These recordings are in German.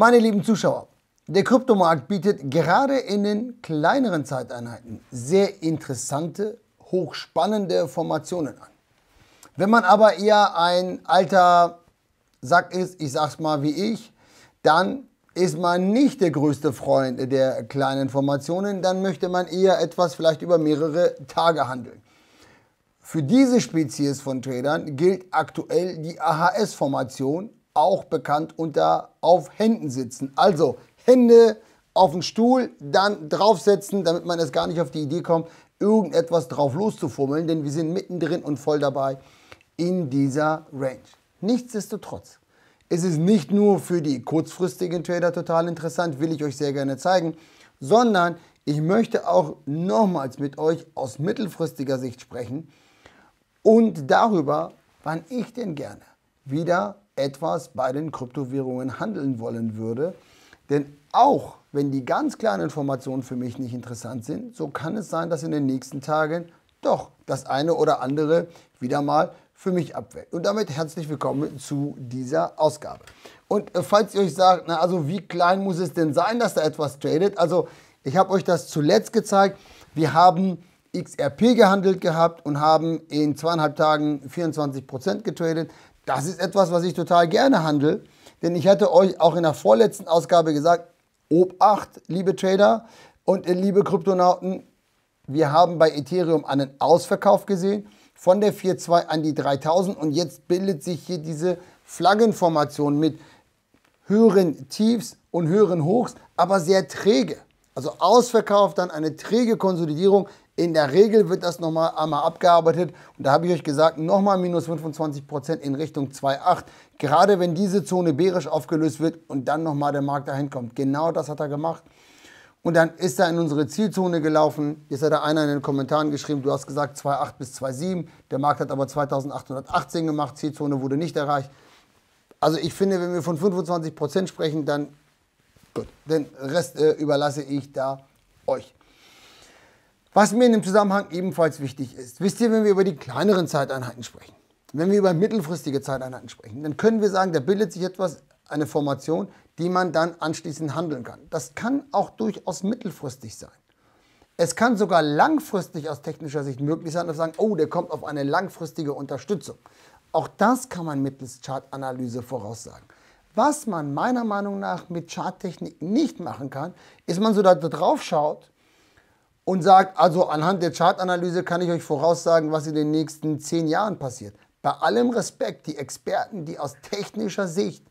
Meine lieben Zuschauer, der Kryptomarkt bietet gerade in den kleineren Zeiteinheiten sehr interessante, hochspannende Formationen an. Wenn man aber eher ein alter Sack ist, ich sag's mal wie ich, dann ist man nicht der größte Freund der kleinen Formationen, dann möchte man eher etwas vielleicht über mehrere Tage handeln. Für diese Spezies von Tradern gilt aktuell die AHS-Formation auch bekannt unter auf Händen sitzen. Also Hände auf den Stuhl, dann draufsetzen, damit man es gar nicht auf die Idee kommt, irgendetwas drauf loszufummeln, denn wir sind mittendrin und voll dabei in dieser Range. Nichtsdestotrotz, es ist nicht nur für die kurzfristigen Trader total interessant, will ich euch sehr gerne zeigen, sondern ich möchte auch nochmals mit euch aus mittelfristiger Sicht sprechen und darüber, wann ich denn gerne wieder etwas bei den Kryptowährungen handeln wollen würde. Denn auch wenn die ganz kleinen Informationen für mich nicht interessant sind, so kann es sein, dass in den nächsten Tagen doch das eine oder andere wieder mal für mich abwägt. Und damit herzlich willkommen zu dieser Ausgabe. Und äh, falls ihr euch sagt, na also wie klein muss es denn sein, dass da etwas tradet? Also ich habe euch das zuletzt gezeigt. Wir haben XRP gehandelt gehabt und haben in zweieinhalb Tagen 24% getradet. Das ist etwas, was ich total gerne handle, denn ich hatte euch auch in der vorletzten Ausgabe gesagt, Obacht, liebe Trader und liebe Kryptonauten, wir haben bei Ethereum einen Ausverkauf gesehen von der 4.2 an die 3000 und jetzt bildet sich hier diese Flaggenformation mit höheren Tiefs und höheren Hochs, aber sehr träge. Also Ausverkauf, dann eine träge Konsolidierung in der Regel wird das nochmal einmal abgearbeitet. Und da habe ich euch gesagt, nochmal minus 25% in Richtung 2,8. Gerade wenn diese Zone bärisch aufgelöst wird und dann nochmal der Markt dahin kommt. Genau das hat er gemacht. Und dann ist er in unsere Zielzone gelaufen. Jetzt hat da einer in den Kommentaren geschrieben, du hast gesagt 2,8 bis 2,7. Der Markt hat aber 2818 gemacht. Zielzone wurde nicht erreicht. Also ich finde, wenn wir von 25% sprechen, dann gut. Den Rest äh, überlasse ich da euch. Was mir in dem Zusammenhang ebenfalls wichtig ist, wisst ihr, wenn wir über die kleineren Zeiteinheiten sprechen, wenn wir über mittelfristige Zeiteinheiten sprechen, dann können wir sagen, da bildet sich etwas, eine Formation, die man dann anschließend handeln kann. Das kann auch durchaus mittelfristig sein. Es kann sogar langfristig aus technischer Sicht möglich sein, dass sagen, oh, der kommt auf eine langfristige Unterstützung. Auch das kann man mittels Chartanalyse voraussagen. Was man meiner Meinung nach mit Charttechnik nicht machen kann, ist, man so da drauf schaut und sagt, also anhand der Chartanalyse kann ich euch voraussagen, was in den nächsten zehn Jahren passiert. Bei allem Respekt, die Experten, die aus technischer Sicht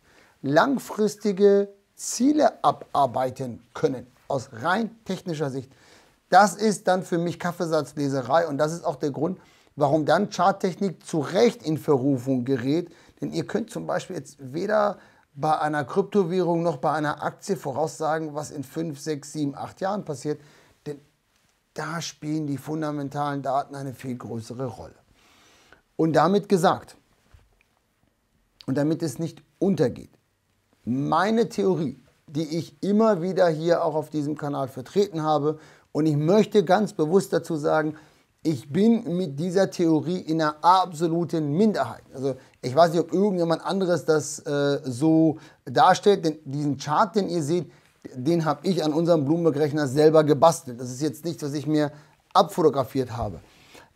langfristige Ziele abarbeiten können, aus rein technischer Sicht, das ist dann für mich Kaffeesatzleserei und das ist auch der Grund, warum dann Charttechnik zu Recht in Verrufung gerät. Denn ihr könnt zum Beispiel jetzt weder bei einer Kryptowährung noch bei einer Aktie voraussagen, was in fünf, sechs, sieben, acht Jahren passiert da spielen die fundamentalen Daten eine viel größere Rolle. Und damit gesagt, und damit es nicht untergeht, meine Theorie, die ich immer wieder hier auch auf diesem Kanal vertreten habe, und ich möchte ganz bewusst dazu sagen, ich bin mit dieser Theorie in einer absoluten Minderheit. Also ich weiß nicht, ob irgendjemand anderes das äh, so darstellt, denn diesen Chart, den ihr seht, den habe ich an unserem Bloomberg-Rechner selber gebastelt. Das ist jetzt nichts, was ich mir abfotografiert habe.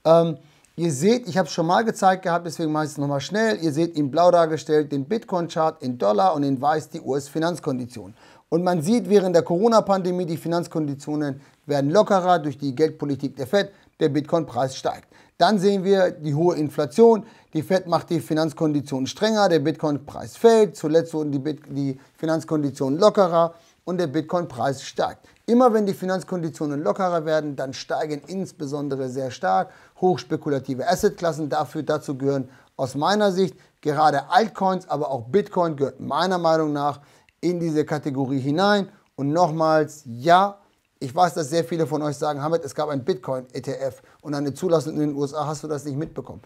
Ähm, ihr seht, ich habe es schon mal gezeigt gehabt, deswegen mache ich es nochmal schnell. Ihr seht in blau dargestellt den Bitcoin-Chart in Dollar und in weiß die US-Finanzkonditionen. Und man sieht, während der Corona-Pandemie, die Finanzkonditionen werden lockerer durch die Geldpolitik der FED, der Bitcoin-Preis steigt. Dann sehen wir die hohe Inflation. Die Fed macht die Finanzkonditionen strenger, der Bitcoin-Preis fällt. Zuletzt wurden die, Bit die Finanzkonditionen lockerer und der Bitcoin-Preis steigt. Immer wenn die Finanzkonditionen lockerer werden, dann steigen insbesondere sehr stark hochspekulative Assetklassen. Dafür dazu gehören aus meiner Sicht gerade Altcoins, aber auch Bitcoin gehört meiner Meinung nach in diese Kategorie hinein. Und nochmals, ja, ich weiß, dass sehr viele von euch sagen, Hamid, es gab ein Bitcoin-ETF und eine Zulassung in den USA, hast du das nicht mitbekommen?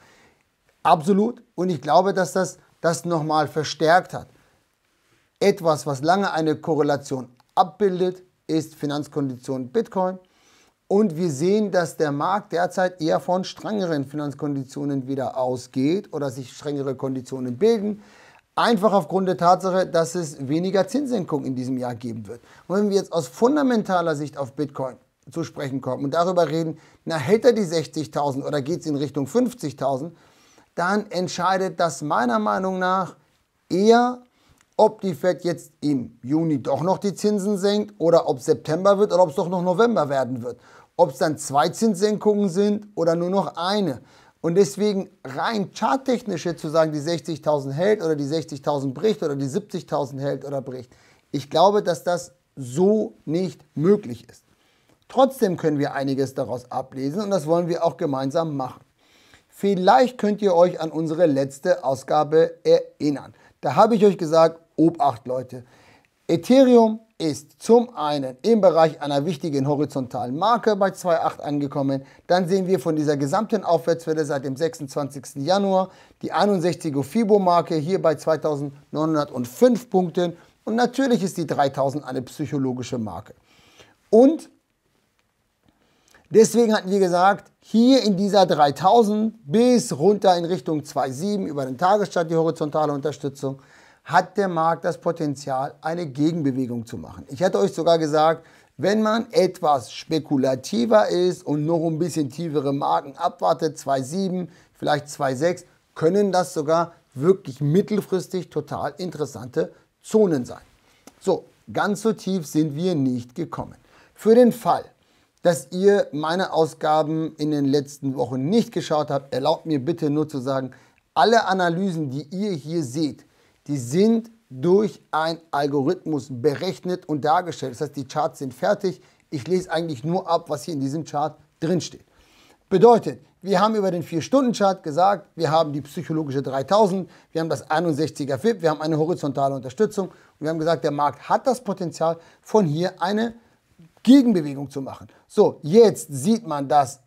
Absolut. Und ich glaube, dass das das nochmal verstärkt hat. Etwas, was lange eine Korrelation abbildet, ist Finanzkondition Bitcoin. Und wir sehen, dass der Markt derzeit eher von strengeren Finanzkonditionen wieder ausgeht oder sich strengere Konditionen bilden. Einfach aufgrund der Tatsache, dass es weniger Zinssenkungen in diesem Jahr geben wird. Und wenn wir jetzt aus fundamentaler Sicht auf Bitcoin zu sprechen kommen und darüber reden, na, hält er die 60.000 oder geht es in Richtung 50.000, dann entscheidet das meiner Meinung nach eher ob die Fed jetzt im Juni doch noch die Zinsen senkt oder ob September wird oder ob es doch noch November werden wird. Ob es dann zwei Zinssenkungen sind oder nur noch eine. Und deswegen rein charttechnisch jetzt zu sagen, die 60.000 hält oder die 60.000 bricht oder die 70.000 hält oder bricht, ich glaube, dass das so nicht möglich ist. Trotzdem können wir einiges daraus ablesen und das wollen wir auch gemeinsam machen. Vielleicht könnt ihr euch an unsere letzte Ausgabe erinnern. Da habe ich euch gesagt, Obacht, Leute. Ethereum ist zum einen im Bereich einer wichtigen horizontalen Marke bei 2,8 angekommen. Dann sehen wir von dieser gesamten Aufwärtswelle seit dem 26. Januar die 61er Fibo-Marke hier bei 2905 Punkten. Und natürlich ist die 3000 eine psychologische Marke. Und Deswegen hatten wir gesagt, hier in dieser 3000 bis runter in Richtung 2,7 über den Tagesstart die horizontale Unterstützung hat der Markt das Potenzial, eine Gegenbewegung zu machen. Ich hatte euch sogar gesagt, wenn man etwas spekulativer ist und noch ein bisschen tiefere Marken abwartet, 2,7, vielleicht 2,6, können das sogar wirklich mittelfristig total interessante Zonen sein. So, ganz so tief sind wir nicht gekommen. Für den Fall, dass ihr meine Ausgaben in den letzten Wochen nicht geschaut habt, erlaubt mir bitte nur zu sagen, alle Analysen, die ihr hier seht, die sind durch einen Algorithmus berechnet und dargestellt. Das heißt, die Charts sind fertig. Ich lese eigentlich nur ab, was hier in diesem Chart drin steht. Bedeutet, wir haben über den 4-Stunden-Chart gesagt, wir haben die psychologische 3000, wir haben das 61er FIP, wir haben eine horizontale Unterstützung und wir haben gesagt, der Markt hat das Potenzial, von hier eine Gegenbewegung zu machen. So, jetzt sieht man, dass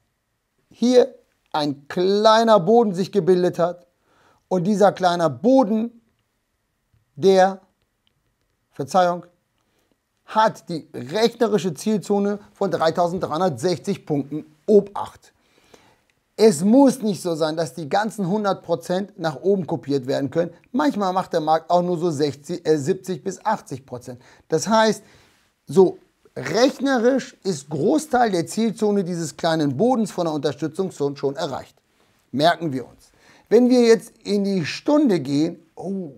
hier ein kleiner Boden sich gebildet hat und dieser kleine Boden der, Verzeihung, hat die rechnerische Zielzone von 3360 Punkten Obacht. Es muss nicht so sein, dass die ganzen 100% nach oben kopiert werden können. Manchmal macht der Markt auch nur so 60, äh 70 bis 80%. Das heißt, so rechnerisch ist Großteil der Zielzone dieses kleinen Bodens von der Unterstützungszone schon erreicht. Merken wir uns. Wenn wir jetzt in die Stunde gehen, oh,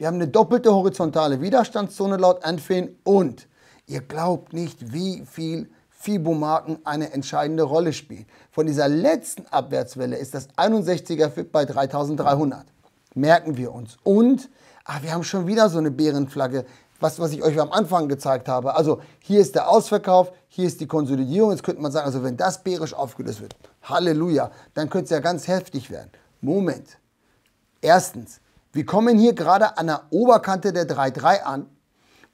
wir haben eine doppelte horizontale Widerstandszone laut Anfin und ihr glaubt nicht, wie viel Fibomarken eine entscheidende Rolle spielen. Von dieser letzten Abwärtswelle ist das 61er Fit bei 3300. Merken wir uns. Und ach, wir haben schon wieder so eine Bärenflagge, was, was ich euch am Anfang gezeigt habe. Also hier ist der Ausverkauf, hier ist die Konsolidierung. Jetzt könnte man sagen, also wenn das bärisch aufgelöst wird, Halleluja, dann könnte es ja ganz heftig werden. Moment. Erstens, wir kommen hier gerade an der Oberkante der 3.3 an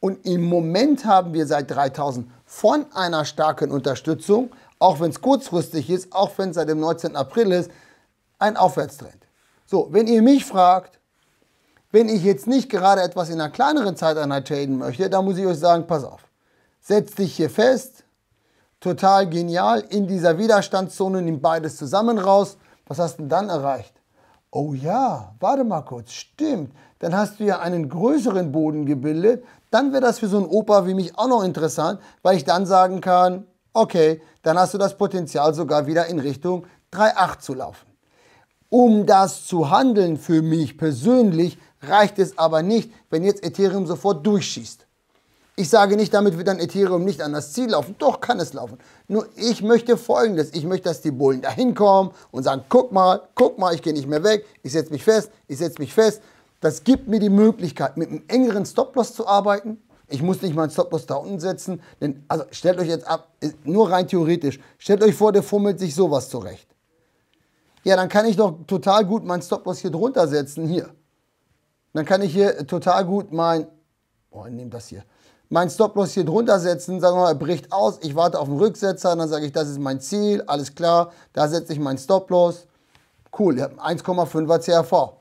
und im Moment haben wir seit 3000 von einer starken Unterstützung, auch wenn es kurzfristig ist, auch wenn es seit dem 19. April ist, ein Aufwärtstrend. So, wenn ihr mich fragt, wenn ich jetzt nicht gerade etwas in einer kleineren Zeiteinheit traden möchte, dann muss ich euch sagen, pass auf, setz dich hier fest, total genial, in dieser Widerstandszone nimm beides zusammen raus. Was hast du denn dann erreicht? oh ja, warte mal kurz, stimmt, dann hast du ja einen größeren Boden gebildet, dann wäre das für so einen Opa wie mich auch noch interessant, weil ich dann sagen kann, okay, dann hast du das Potenzial sogar wieder in Richtung 3,8 zu laufen. Um das zu handeln für mich persönlich, reicht es aber nicht, wenn jetzt Ethereum sofort durchschießt. Ich sage nicht, damit wird dann Ethereum nicht an das Ziel laufen. Doch kann es laufen. Nur ich möchte Folgendes. Ich möchte, dass die Bullen da hinkommen und sagen, guck mal, guck mal, ich gehe nicht mehr weg. Ich setze mich fest, ich setze mich fest. Das gibt mir die Möglichkeit, mit einem engeren Stop-Loss zu arbeiten. Ich muss nicht meinen Stop-Loss da unten setzen. Denn, also stellt euch jetzt ab, nur rein theoretisch, stellt euch vor, der fummelt sich sowas zurecht. Ja, dann kann ich doch total gut meinen Stop-Loss hier drunter setzen, hier. Dann kann ich hier total gut mein, oh, ich nehme das hier, mein Stop-Loss hier drunter setzen, sagen wir mal, er bricht aus, ich warte auf den Rücksetzer, dann sage ich, das ist mein Ziel, alles klar, da setze ich meinen Stop-Loss. Cool, 1,5er CRV.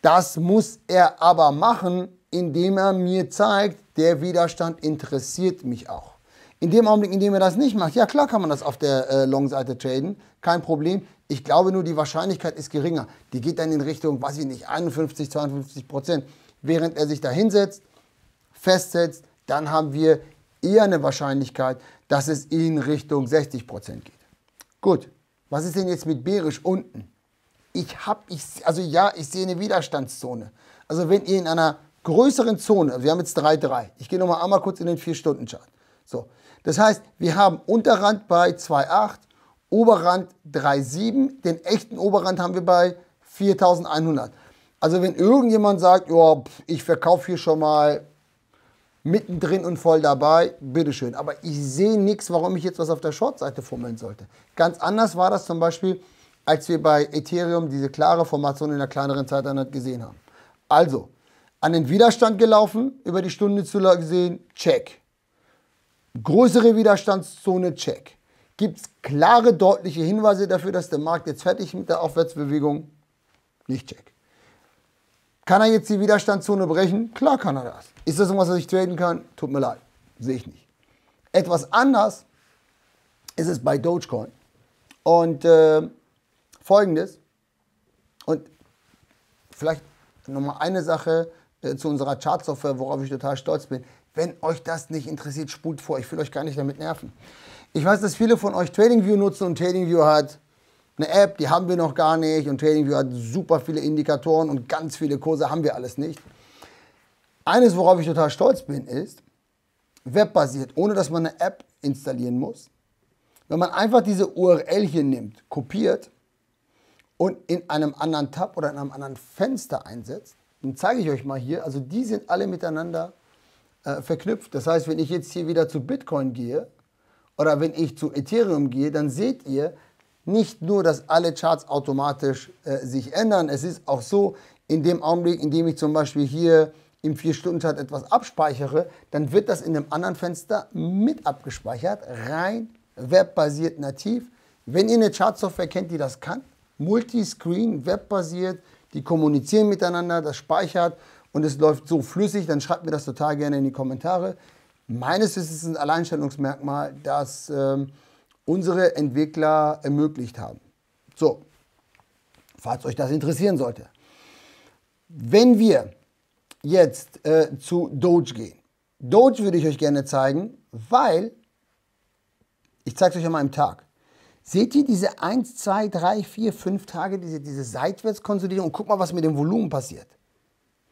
Das muss er aber machen, indem er mir zeigt, der Widerstand interessiert mich auch. In dem Augenblick, in dem er das nicht macht, ja klar kann man das auf der äh, Long-Seite traden, kein Problem. Ich glaube nur, die Wahrscheinlichkeit ist geringer. Die geht dann in Richtung, weiß ich nicht, 51, 52 Prozent. Während er sich da hinsetzt, festsetzt, dann haben wir eher eine Wahrscheinlichkeit, dass es in Richtung 60% Prozent geht. Gut, was ist denn jetzt mit bärisch unten? Ich habe, ich, also ja, ich sehe eine Widerstandszone. Also wenn ihr in einer größeren Zone, also wir haben jetzt 3,3, ich gehe nochmal einmal kurz in den 4-Stunden-Chart. So, das heißt, wir haben Unterrand bei 2,8, Oberrand 3,7, den echten Oberrand haben wir bei 4100. Also wenn irgendjemand sagt, ja, ich verkaufe hier schon mal mittendrin und voll dabei, bitteschön. Aber ich sehe nichts, warum ich jetzt was auf der Short-Seite fummeln sollte. Ganz anders war das zum Beispiel, als wir bei Ethereum diese klare Formation in der kleineren Zeiteinheit gesehen haben. Also, an den Widerstand gelaufen, über die Stunde zu sehen, check. Größere Widerstandszone, check. Gibt es klare, deutliche Hinweise dafür, dass der Markt jetzt fertig mit der Aufwärtsbewegung? Nicht check. Kann er jetzt die Widerstandszone brechen? Klar kann er das. Ist das irgendwas, was ich traden kann? Tut mir leid, sehe ich nicht. Etwas anders ist es bei Dogecoin. Und äh, folgendes, und vielleicht nochmal eine Sache äh, zu unserer Chartsoftware, worauf ich total stolz bin. Wenn euch das nicht interessiert, spult vor. Ich will euch gar nicht damit nerven. Ich weiß, dass viele von euch TradingView nutzen und TradingView hat eine App, die haben wir noch gar nicht und TradingView hat super viele Indikatoren und ganz viele Kurse haben wir alles nicht. Eines, worauf ich total stolz bin, ist, webbasiert, ohne dass man eine App installieren muss. Wenn man einfach diese URL hier nimmt, kopiert und in einem anderen Tab oder in einem anderen Fenster einsetzt, dann zeige ich euch mal hier, also die sind alle miteinander äh, verknüpft. Das heißt, wenn ich jetzt hier wieder zu Bitcoin gehe oder wenn ich zu Ethereum gehe, dann seht ihr, nicht nur, dass alle Charts automatisch äh, sich ändern, es ist auch so, in dem Augenblick, in dem ich zum Beispiel hier im 4-Stunden-Chart etwas abspeichere, dann wird das in einem anderen Fenster mit abgespeichert, rein webbasiert nativ. Wenn ihr eine Chartsoftware kennt, die das kann, Multiscreen, webbasiert, die kommunizieren miteinander, das speichert und es läuft so flüssig, dann schreibt mir das total gerne in die Kommentare. Meines Wissens ist es ein Alleinstellungsmerkmal, dass... Ähm, unsere Entwickler ermöglicht haben. So, falls euch das interessieren sollte. Wenn wir jetzt äh, zu Doge gehen. Doge würde ich euch gerne zeigen, weil, ich zeige es euch an meinem Tag. Seht ihr diese 1, 2, 3, 4, 5 Tage, diese, diese Seitwärtskonsolidierung? Und guck mal, was mit dem Volumen passiert.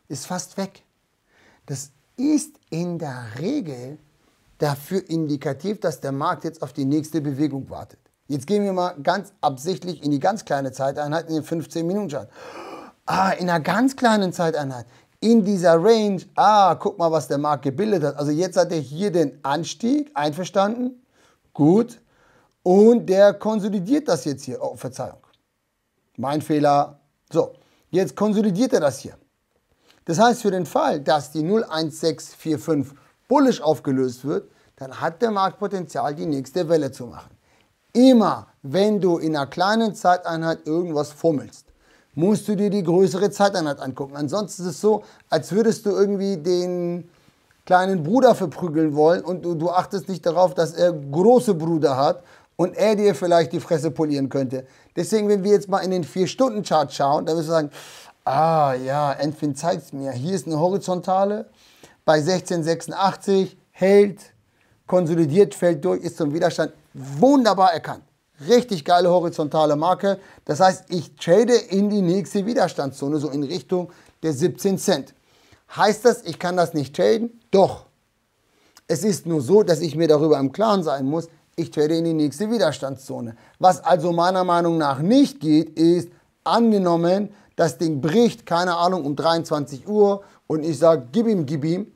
Ist fast weg. Das ist in der Regel dafür indikativ, dass der Markt jetzt auf die nächste Bewegung wartet. Jetzt gehen wir mal ganz absichtlich in die ganz kleine Zeiteinheit, in den 15-Minuten-Chart. Ah, in einer ganz kleinen Zeiteinheit, in dieser Range, ah, guck mal, was der Markt gebildet hat. Also jetzt hat er hier den Anstieg, einverstanden, gut, und der konsolidiert das jetzt hier. Oh, Verzeihung, mein Fehler. So, jetzt konsolidiert er das hier. Das heißt, für den Fall, dass die 01645 bullisch aufgelöst wird, dann hat der Markt Potenzial, die nächste Welle zu machen. Immer, wenn du in einer kleinen Zeiteinheit irgendwas fummelst, musst du dir die größere Zeiteinheit angucken. Ansonsten ist es so, als würdest du irgendwie den kleinen Bruder verprügeln wollen und du, du achtest nicht darauf, dass er große Brüder hat und er dir vielleicht die Fresse polieren könnte. Deswegen, wenn wir jetzt mal in den vier stunden chart schauen, dann wirst du sagen, ah ja, Enfin zeigt es mir, hier ist eine horizontale, bei 1686, hält, konsolidiert, fällt durch, ist zum Widerstand. Wunderbar erkannt. Richtig geile horizontale Marke. Das heißt, ich trade in die nächste Widerstandszone, so in Richtung der 17 Cent. Heißt das, ich kann das nicht traden? Doch. Es ist nur so, dass ich mir darüber im Klaren sein muss, ich trade in die nächste Widerstandszone. Was also meiner Meinung nach nicht geht, ist, angenommen, das Ding bricht, keine Ahnung, um 23 Uhr und ich sage, gib ihm, gib ihm,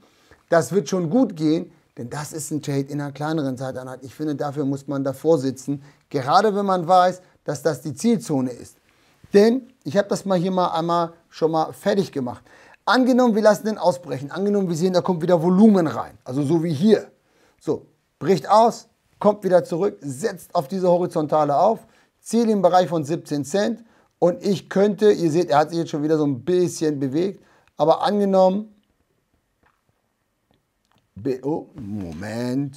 das wird schon gut gehen, denn das ist ein Trade in einer kleineren Zeiteinheit. Ich finde, dafür muss man davor sitzen, gerade wenn man weiß, dass das die Zielzone ist. Denn ich habe das mal hier mal einmal schon mal fertig gemacht. Angenommen, wir lassen den ausbrechen. Angenommen, wir sehen, da kommt wieder Volumen rein. Also so wie hier. So, bricht aus, kommt wieder zurück, setzt auf diese Horizontale auf, Ziel im Bereich von 17 Cent und ich könnte, ihr seht, er hat sich jetzt schon wieder so ein bisschen bewegt, aber angenommen, Oh, Moment.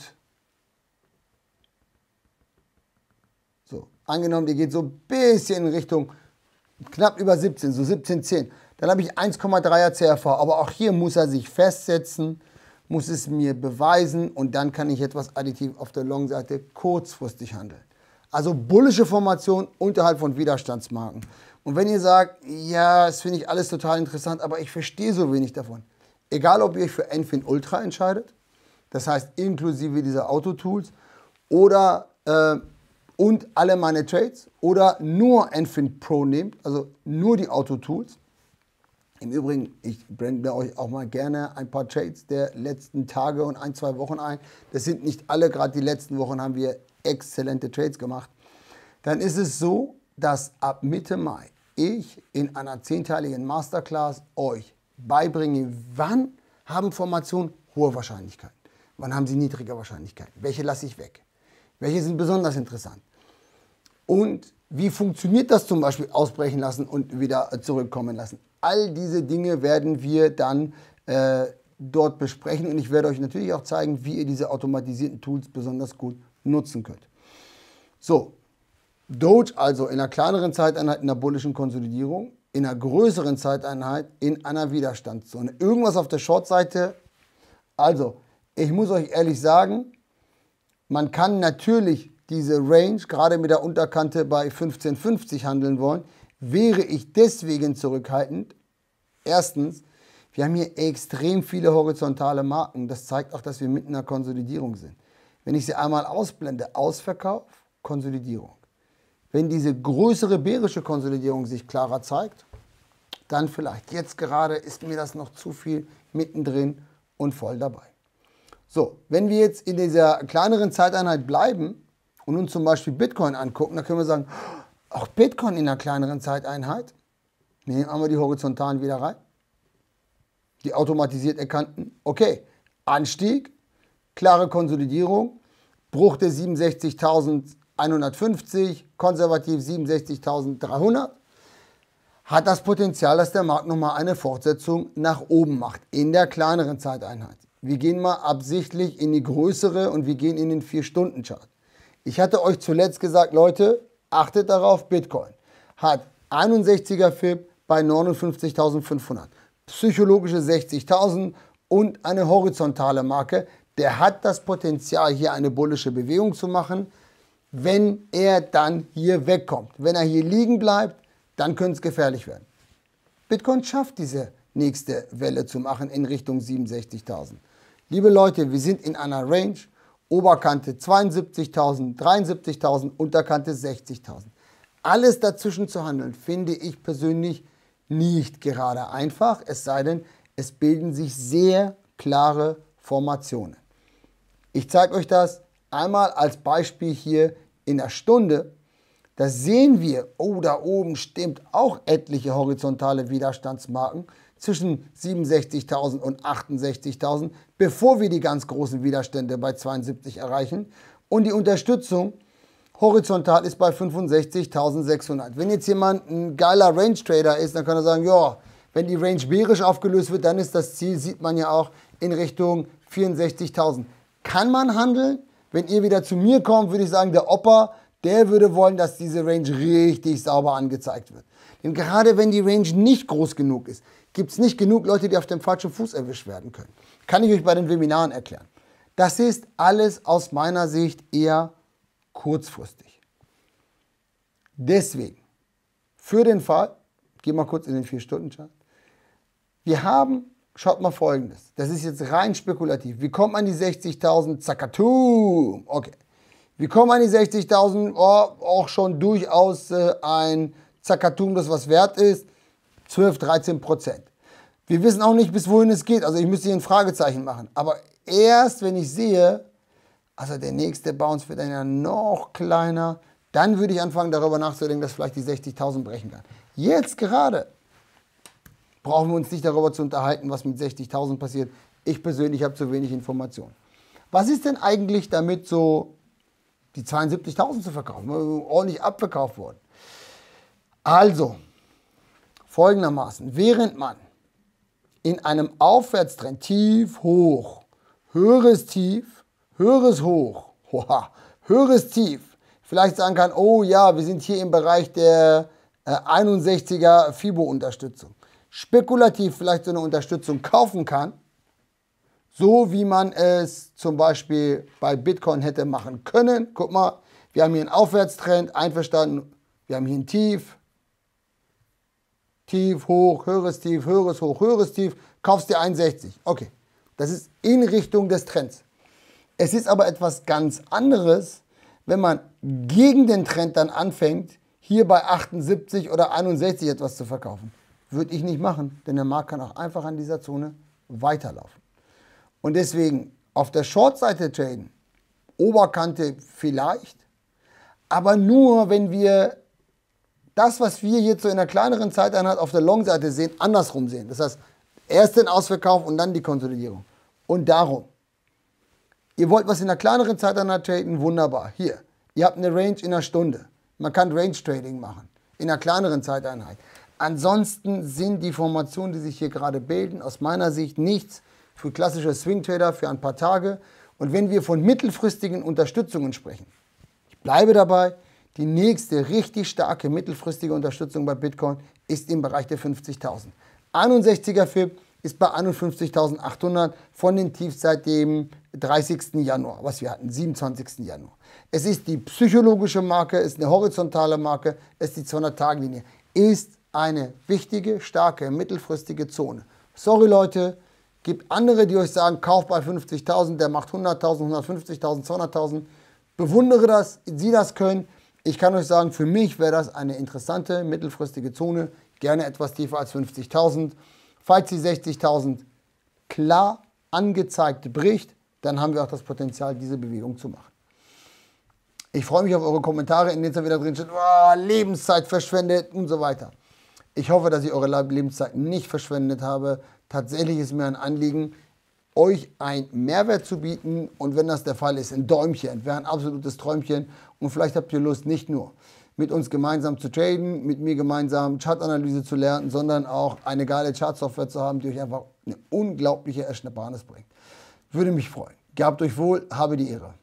So, angenommen, die geht so ein bisschen in Richtung knapp über 17, so 17,10. Dann habe ich 1,3er CRV. Aber auch hier muss er sich festsetzen, muss es mir beweisen und dann kann ich etwas additiv auf der Long-Seite kurzfristig handeln. Also bullische Formation unterhalb von Widerstandsmarken. Und wenn ihr sagt, ja, das finde ich alles total interessant, aber ich verstehe so wenig davon, egal ob ihr euch für Enfin Ultra entscheidet, das heißt inklusive dieser Autotools oder äh, und alle meine Trades oder nur Enfin Pro nehmt, also nur die Auto-Tools. Im Übrigen, ich blende euch auch mal gerne ein paar Trades der letzten Tage und ein, zwei Wochen ein. Das sind nicht alle, gerade die letzten Wochen haben wir exzellente Trades gemacht. Dann ist es so, dass ab Mitte Mai ich in einer zehnteiligen Masterclass euch beibringen, wann haben Formationen hohe Wahrscheinlichkeit, wann haben sie niedrige Wahrscheinlichkeit, welche lasse ich weg, welche sind besonders interessant. Und wie funktioniert das zum Beispiel ausbrechen lassen und wieder zurückkommen lassen? All diese Dinge werden wir dann äh, dort besprechen und ich werde euch natürlich auch zeigen, wie ihr diese automatisierten Tools besonders gut nutzen könnt. So, Doge also in einer kleineren Zeiteinheit in der bullischen Konsolidierung, in einer größeren Zeiteinheit in einer Widerstandszone. Irgendwas auf der Shortseite. Also, ich muss euch ehrlich sagen, man kann natürlich diese Range gerade mit der Unterkante bei 15,50 handeln wollen. Wäre ich deswegen zurückhaltend? Erstens, wir haben hier extrem viele horizontale Marken. Das zeigt auch, dass wir mitten in einer Konsolidierung sind. Wenn ich sie einmal ausblende, Ausverkauf, Konsolidierung. Wenn diese größere bärische Konsolidierung sich klarer zeigt, dann vielleicht. Jetzt gerade ist mir das noch zu viel mittendrin und voll dabei. So, wenn wir jetzt in dieser kleineren Zeiteinheit bleiben und uns zum Beispiel Bitcoin angucken, dann können wir sagen, auch Bitcoin in einer kleineren Zeiteinheit. nehmen wir die horizontalen wieder rein. Die automatisiert erkannten. Okay, Anstieg, klare Konsolidierung, Bruch der 67.000 150, konservativ 67.300, hat das Potenzial, dass der Markt nochmal eine Fortsetzung nach oben macht, in der kleineren Zeiteinheit. Wir gehen mal absichtlich in die größere und wir gehen in den 4-Stunden-Chart. Ich hatte euch zuletzt gesagt, Leute, achtet darauf, Bitcoin hat 61er FIB bei 59.500, psychologische 60.000 und eine horizontale Marke. Der hat das Potenzial, hier eine bullische Bewegung zu machen wenn er dann hier wegkommt. Wenn er hier liegen bleibt, dann könnte es gefährlich werden. Bitcoin schafft diese nächste Welle zu machen in Richtung 67.000. Liebe Leute, wir sind in einer Range, Oberkante 72.000, 73.000, Unterkante 60.000. Alles dazwischen zu handeln, finde ich persönlich nicht gerade einfach, es sei denn, es bilden sich sehr klare Formationen. Ich zeige euch das Einmal als Beispiel hier in der Stunde, da sehen wir, oh, da oben stimmt auch etliche horizontale Widerstandsmarken zwischen 67.000 und 68.000, bevor wir die ganz großen Widerstände bei 72 erreichen. Und die Unterstützung horizontal ist bei 65.600. Wenn jetzt jemand ein geiler Range Trader ist, dann kann er sagen, ja, wenn die Range bärisch aufgelöst wird, dann ist das Ziel, sieht man ja auch, in Richtung 64.000. Kann man handeln? Wenn ihr wieder zu mir kommt, würde ich sagen, der Opa, der würde wollen, dass diese Range richtig sauber angezeigt wird. Denn gerade wenn die Range nicht groß genug ist, gibt es nicht genug Leute, die auf dem falschen Fuß erwischt werden können. Kann ich euch bei den Webinaren erklären. Das ist alles aus meiner Sicht eher kurzfristig. Deswegen, für den Fall, geh mal kurz in den 4-Stunden-Chart, wir haben Schaut mal folgendes. Das ist jetzt rein spekulativ. Wie kommt man die 60.000? Zakatum! Okay. Wie kommt man die 60.000? Oh, auch schon durchaus äh, ein Zakatum, das was wert ist. 12, 13 Prozent. Wir wissen auch nicht, bis wohin es geht. Also ich müsste hier ein Fragezeichen machen. Aber erst, wenn ich sehe, also der nächste Bounce wird dann ja noch kleiner, dann würde ich anfangen, darüber nachzudenken, dass vielleicht die 60.000 brechen kann. Jetzt gerade brauchen wir uns nicht darüber zu unterhalten, was mit 60.000 passiert. Ich persönlich habe zu wenig Informationen. Was ist denn eigentlich damit so, die 72.000 zu verkaufen? Äh, ordentlich abverkauft worden. Also, folgendermaßen, während man in einem Aufwärtstrend tief hoch, höheres Tief, höheres Hoch, hoha, höheres Tief, vielleicht sagen kann, oh ja, wir sind hier im Bereich der 61er äh, Fibo-Unterstützung spekulativ vielleicht so eine Unterstützung kaufen kann, so wie man es zum Beispiel bei Bitcoin hätte machen können. Guck mal, wir haben hier einen Aufwärtstrend, einverstanden, wir haben hier ein Tief, Tief, hoch, höheres Tief, höheres hoch, höheres Tief, kaufst dir 61. Okay, das ist in Richtung des Trends. Es ist aber etwas ganz anderes, wenn man gegen den Trend dann anfängt, hier bei 78 oder 61 etwas zu verkaufen. Würde ich nicht machen, denn der Markt kann auch einfach an dieser Zone weiterlaufen. Und deswegen auf der Short-Seite traden, Oberkante vielleicht, aber nur, wenn wir das, was wir jetzt so in einer kleineren Zeiteinheit auf der Long-Seite sehen, andersrum sehen. Das heißt, erst den Ausverkauf und dann die Konsolidierung. Und darum. Ihr wollt was in einer kleineren Zeiteinheit traden, wunderbar. Hier, ihr habt eine Range in einer Stunde. Man kann Range Trading machen in einer kleineren Zeiteinheit. Ansonsten sind die Formationen, die sich hier gerade bilden, aus meiner Sicht nichts für klassische Swing-Trader für ein paar Tage. Und wenn wir von mittelfristigen Unterstützungen sprechen, ich bleibe dabei, die nächste richtig starke mittelfristige Unterstützung bei Bitcoin ist im Bereich der 50.000. 61er FIB ist bei 51.800 von den Tiefs seit dem 30. Januar, was wir hatten, 27. Januar. Es ist die psychologische Marke, es ist eine horizontale Marke, es ist die 200-Tage-Linie, ist eine wichtige, starke, mittelfristige Zone. Sorry Leute, gibt andere, die euch sagen, kauf bei 50.000, der macht 100.000, 150.000, 200.000. Bewundere das, sie das können. Ich kann euch sagen, für mich wäre das eine interessante mittelfristige Zone, gerne etwas tiefer als 50.000. Falls die 60.000 klar angezeigt bricht, dann haben wir auch das Potenzial, diese Bewegung zu machen. Ich freue mich auf eure Kommentare, in denen es dann wieder drin steht, oh, Lebenszeit verschwendet und so weiter. Ich hoffe, dass ich eure Lebenszeit nicht verschwendet habe. Tatsächlich ist mir ein Anliegen, euch einen Mehrwert zu bieten. Und wenn das der Fall ist, ein Däumchen wäre ein absolutes Träumchen. Und vielleicht habt ihr Lust, nicht nur mit uns gemeinsam zu traden, mit mir gemeinsam Chartanalyse zu lernen, sondern auch eine geile Chartsoftware zu haben, die euch einfach eine unglaubliche Erschnappernis bringt. Würde mich freuen. Gehabt euch wohl, habe die Ehre.